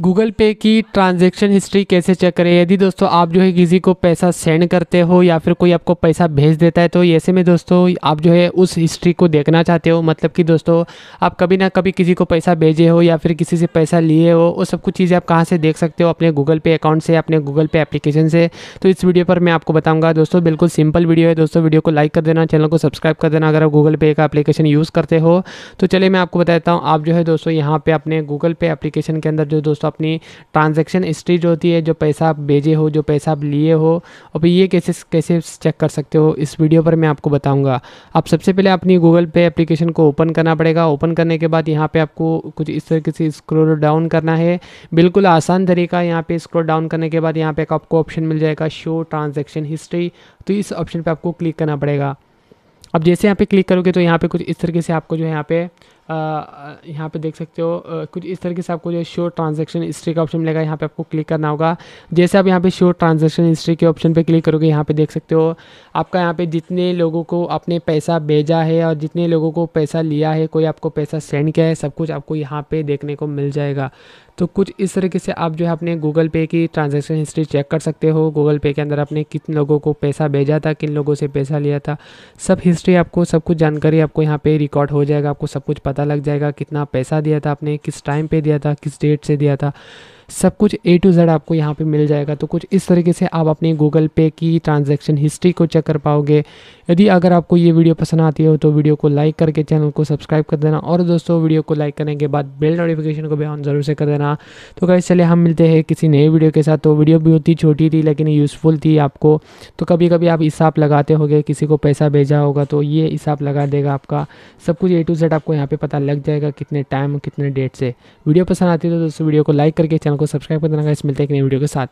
Google पे की transaction history कैसे चेक करें यदि दोस्तों आप जो है किसी को पैसा सेंड करते हो या फिर कोई आपको पैसा भेज देता है तो ऐसे में दोस्तों आप जो है उस हिस्ट्री को देखना चाहते हो मतलब कि दोस्तों आप कभी ना कभी किसी को पैसा भेजे हो या फिर किसी से पैसा लिए हो वो सब कुछ चीज़ें आप कहाँ से देख सकते हो अपने गूगल पे अकाउंट से अपने गूगल पे एप्लीकेशन से तो इस वीडियो पर मैं आपको बताऊँगा दोस्तों बिल्कुल सिंपल वीडियो है दोस्तों वीडियो को लाइक कर देना चैनल को सब्सक्राइब कर देना अगर आप गूगल पे का एप्लीकेशन यूज़ करते हो तो चलिए मैं आपको बताता हूँ आप जो है दोस्तों यहाँ पर अपने गूगल पे एप्लीकेशन के अंदर जो दोस्तों दोस्तों अपनी ट्रांजैक्शन हिस्ट्री जो होती है जो पैसा आप भेजे हो जो पैसा आप लिए हो और ये कैसे कैसे चेक कर सकते हो इस वीडियो पर मैं आपको बताऊँगा आप सबसे पहले अपनी गूगल पे एप्लीकेशन को ओपन करना पड़ेगा ओपन करने के बाद यहाँ पर आपको कुछ इस तरीके से स्क्रोल डाउन करना है बिल्कुल आसान तरीका यहाँ पर स्क्रोल डाउन करने के बाद यहाँ पर आपको ऑप्शन मिल जाएगा शो ट्रांजेक्शन हिस्ट्री तो इस ऑप्शन पर आपको क्लिक करना पड़ेगा अब जैसे यहाँ पे क्लिक करोगे तो यहाँ पे कुछ इस तरीके से आपको जो है यहाँ पे यहाँ पे देख सकते हो कुछ इस तरीके से आपको जो शो ट्रांजेक्शन हिस्ट्री का ऑप्शन मिलेगा यहाँ पे आपको क्लिक करना होगा जैसे आप यहाँ पे शो ट्रांजेक्शन हिस्ट्री के ऑप्शन पे क्लिक करोगे यहाँ पे देख सकते हो आपका यहाँ पे जितने लोगों को आपने पैसा भेजा है और जितने लोगों को पैसा लिया है कोई आपको पैसा सेंड किया है सब कुछ आपको यहाँ पर देखने को मिल जाएगा तो कुछ इस तरीके से आप जो है अपने गूगल पे की ट्रांजैक्शन हिस्ट्री चेक कर सकते हो गूगल पे के अंदर आपने कितने लोगों को पैसा भेजा था किन लोगों से पैसा लिया था सब हिस्ट्री आपको सब कुछ जानकारी आपको यहाँ पे रिकॉर्ड हो जाएगा आपको सब कुछ पता पता लग जाएगा कितना पैसा दिया था आपने किस टाइम पे दिया था किस डेट से दिया था सब कुछ ए टू जेड आपको यहाँ पे मिल जाएगा तो कुछ इस तरीके से आप अपने गूगल पे की ट्रांजैक्शन हिस्ट्री को चेक कर पाओगे यदि अगर आपको ये वीडियो पसंद आती हो तो वीडियो को लाइक करके चैनल को सब्सक्राइब कर देना और दोस्तों वीडियो को लाइक करने के बाद बेल नोटिफिकेशन को भी ऑन ज़रूर से कर देना तो कभी चले हम मिलते हैं किसी नए वीडियो के साथ तो वीडियो भी होती छोटी थी लेकिन यूज़फुल थी आपको तो कभी कभी आप हिसाब लगाते हो किसी को पैसा भेजा होगा तो ये हिसाब लगा देगा आपका सब कुछ ए टू जेड आपको यहाँ पर पता लग जाएगा कितने टाइम कितने डेट से वीडियो पसंद आती है तो दोस्तों वीडियो को लाइक करके चैनल को सब्सक्राइब कर देना इस मिलते हैं एक नई वीडियो के साथ